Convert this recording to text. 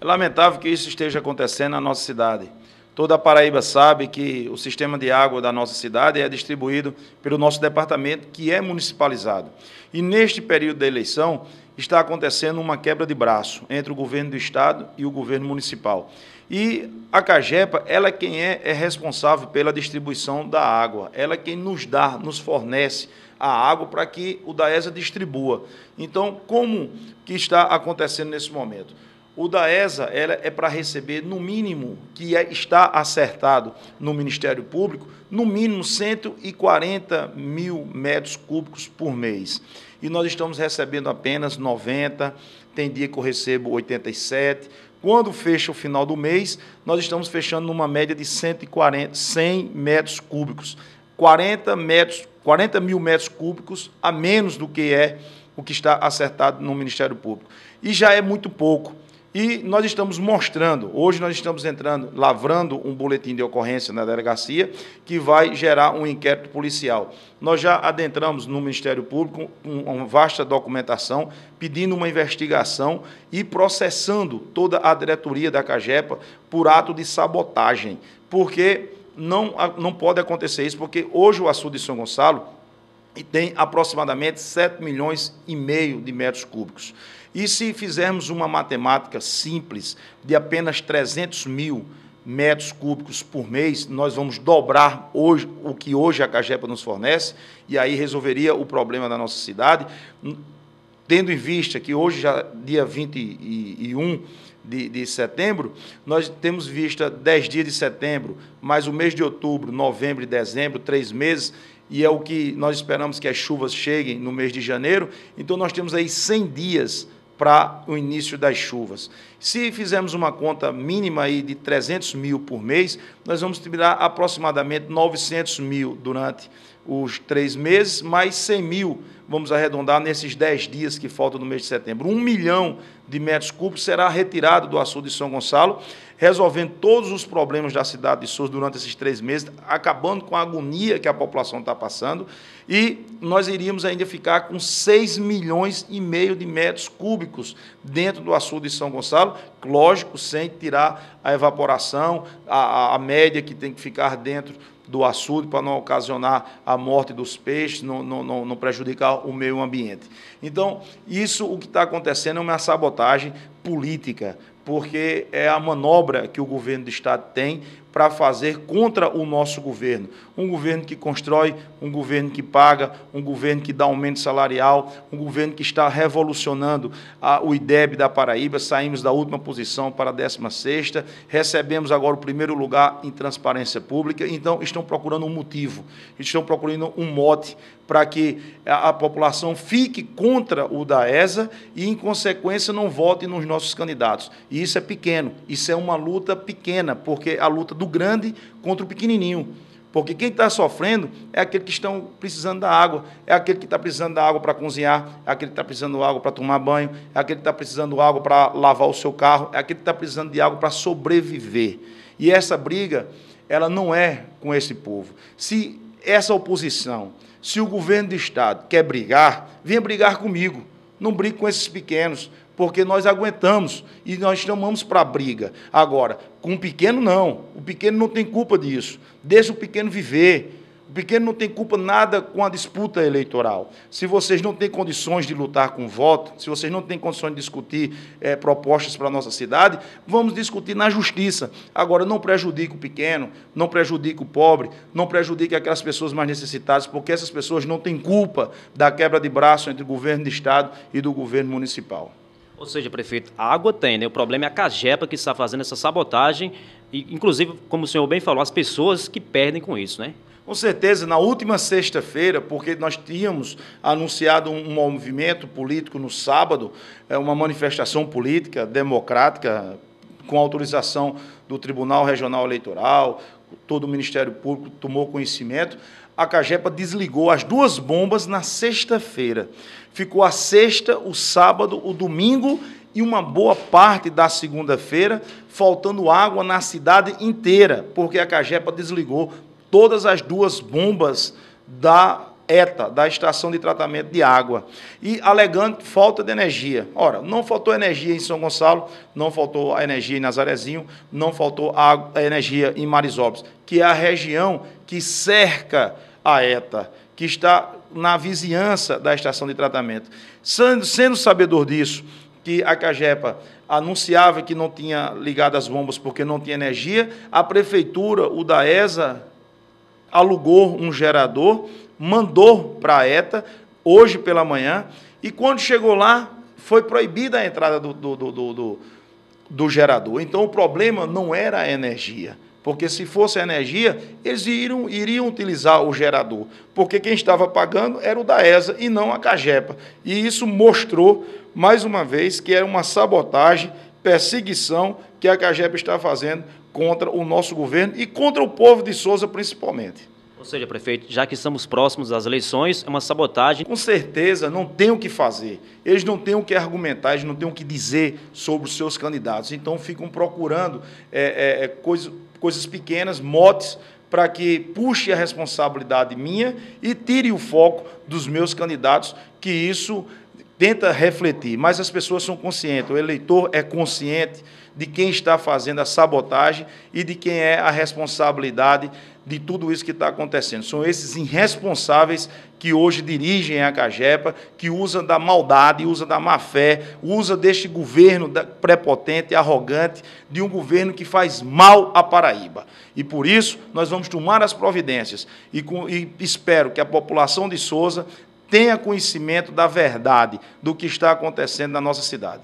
É lamentável que isso esteja acontecendo na nossa cidade. Toda a Paraíba sabe que o sistema de água da nossa cidade é distribuído pelo nosso departamento, que é municipalizado. E neste período da eleição está acontecendo uma quebra de braço entre o governo do estado e o governo municipal. E a Cagepa, ela é quem é, é responsável pela distribuição da água, ela é quem nos dá, nos fornece a água para que o DAESA distribua. Então, como que está acontecendo nesse momento? O da ESA ela é para receber, no mínimo, que é, está acertado no Ministério Público, no mínimo 140 mil metros cúbicos por mês. E nós estamos recebendo apenas 90, tem dia que eu recebo 87. Quando fecha o final do mês, nós estamos fechando numa média de 140, 100 metros cúbicos. 40, metros, 40 mil metros cúbicos a menos do que é o que está acertado no Ministério Público. E já é muito pouco. E nós estamos mostrando, hoje nós estamos entrando, lavrando um boletim de ocorrência na delegacia que vai gerar um inquérito policial. Nós já adentramos no Ministério Público uma vasta documentação pedindo uma investigação e processando toda a diretoria da Cajepa por ato de sabotagem, porque não, não pode acontecer isso, porque hoje o açude de São Gonçalo tem aproximadamente 7 milhões e meio de metros cúbicos. E se fizermos uma matemática simples de apenas 300 mil metros cúbicos por mês, nós vamos dobrar hoje o que hoje a Cajepa nos fornece, e aí resolveria o problema da nossa cidade, tendo em vista que hoje, já dia 21 de, de setembro, nós temos vista 10 dias de setembro, mais o mês de outubro, novembro e dezembro, três meses, e é o que nós esperamos que as chuvas cheguem no mês de janeiro, então nós temos aí 100 dias para o início das chuvas. Se fizermos uma conta mínima aí de 300 mil por mês, nós vamos tirar aproximadamente 900 mil durante os três meses, mais 100 mil, vamos arredondar, nesses 10 dias que faltam no mês de setembro. Um milhão de metros cúbicos será retirado do açude de São Gonçalo, resolvendo todos os problemas da cidade de Sousa durante esses três meses, acabando com a agonia que a população está passando, e nós iríamos ainda ficar com 6 milhões e meio de metros cúbicos dentro do açude de São Gonçalo, lógico, sem tirar a evaporação, a, a média que tem que ficar dentro do açude para não ocasionar a morte dos peixes, não, não, não prejudicar o meio ambiente. Então, isso o que está acontecendo é uma sabotagem política, porque é a manobra que o governo do Estado tem para fazer contra o nosso governo. Um governo que constrói, um governo que paga, um governo que dá aumento salarial, um governo que está revolucionando a, o IDEB da Paraíba. Saímos da última posição para a 16, recebemos agora o primeiro lugar em transparência pública. Então, estão procurando um motivo, estão procurando um mote para que a, a população fique contra o da ESA e, em consequência, não vote nos nossos candidatos. E isso é pequeno, isso é uma luta pequena, porque é a luta do grande contra o pequenininho. Porque quem está sofrendo é aquele que estão precisando da água, é aquele que está precisando da água para cozinhar, é aquele que está precisando de água para tomar banho, é aquele que está precisando de água para lavar o seu carro, é aquele que está precisando de água para sobreviver. E essa briga, ela não é com esse povo. Se essa oposição, se o governo do Estado quer brigar, venha brigar comigo. Não brigue com esses pequenos, porque nós aguentamos e nós chamamos para a briga. Agora, com o pequeno, não. O pequeno não tem culpa disso. Deixa o pequeno viver. O pequeno não tem culpa nada com a disputa eleitoral. Se vocês não têm condições de lutar com voto, se vocês não têm condições de discutir é, propostas para a nossa cidade, vamos discutir na justiça. Agora, não prejudique o pequeno, não prejudique o pobre, não prejudique aquelas pessoas mais necessitadas, porque essas pessoas não têm culpa da quebra de braço entre o governo do Estado e do governo municipal. Ou seja, prefeito, a água tem, né? O problema é a cajepa que está fazendo essa sabotagem e, inclusive, como o senhor bem falou, as pessoas que perdem com isso, né? Com certeza, na última sexta-feira, porque nós tínhamos anunciado um movimento político no sábado, é uma manifestação política democrática com autorização do Tribunal Regional Eleitoral, todo o Ministério Público tomou conhecimento a Cagepa desligou as duas bombas na sexta-feira. Ficou a sexta, o sábado, o domingo e uma boa parte da segunda-feira faltando água na cidade inteira, porque a Cagepa desligou todas as duas bombas da ETA, da estação de tratamento de água, e alegando falta de energia. Ora, não faltou energia em São Gonçalo, não faltou a energia em Nazarezinho, não faltou a energia em Marisópolis, que é a região que cerca a ETA, que está na vizinhança da estação de tratamento. Sendo sabedor disso, que a Cagepa anunciava que não tinha ligado as bombas porque não tinha energia, a prefeitura, o da ESA, alugou um gerador, mandou para a ETA, hoje pela manhã, e quando chegou lá, foi proibida a entrada do, do, do, do, do gerador. Então o problema não era a energia, porque se fosse energia, eles iriam, iriam utilizar o gerador. Porque quem estava pagando era o da ESA e não a Cagepa. E isso mostrou, mais uma vez, que era é uma sabotagem, perseguição que a Cagepa está fazendo contra o nosso governo e contra o povo de Souza, principalmente. Ou seja, prefeito, já que estamos próximos das eleições, é uma sabotagem. Com certeza, não tem o que fazer. Eles não têm o que argumentar, eles não têm o que dizer sobre os seus candidatos. Então, ficam procurando é, é, é coisas coisas pequenas, motes, para que puxe a responsabilidade minha e tire o foco dos meus candidatos, que isso tenta refletir, mas as pessoas são conscientes, o eleitor é consciente de quem está fazendo a sabotagem e de quem é a responsabilidade de tudo isso que está acontecendo. São esses irresponsáveis que hoje dirigem a Cagepa, que usam da maldade, usam da má fé, usam deste governo prepotente, arrogante, de um governo que faz mal à Paraíba. E por isso nós vamos tomar as providências e, com, e espero que a população de Souza tenha conhecimento da verdade do que está acontecendo na nossa cidade.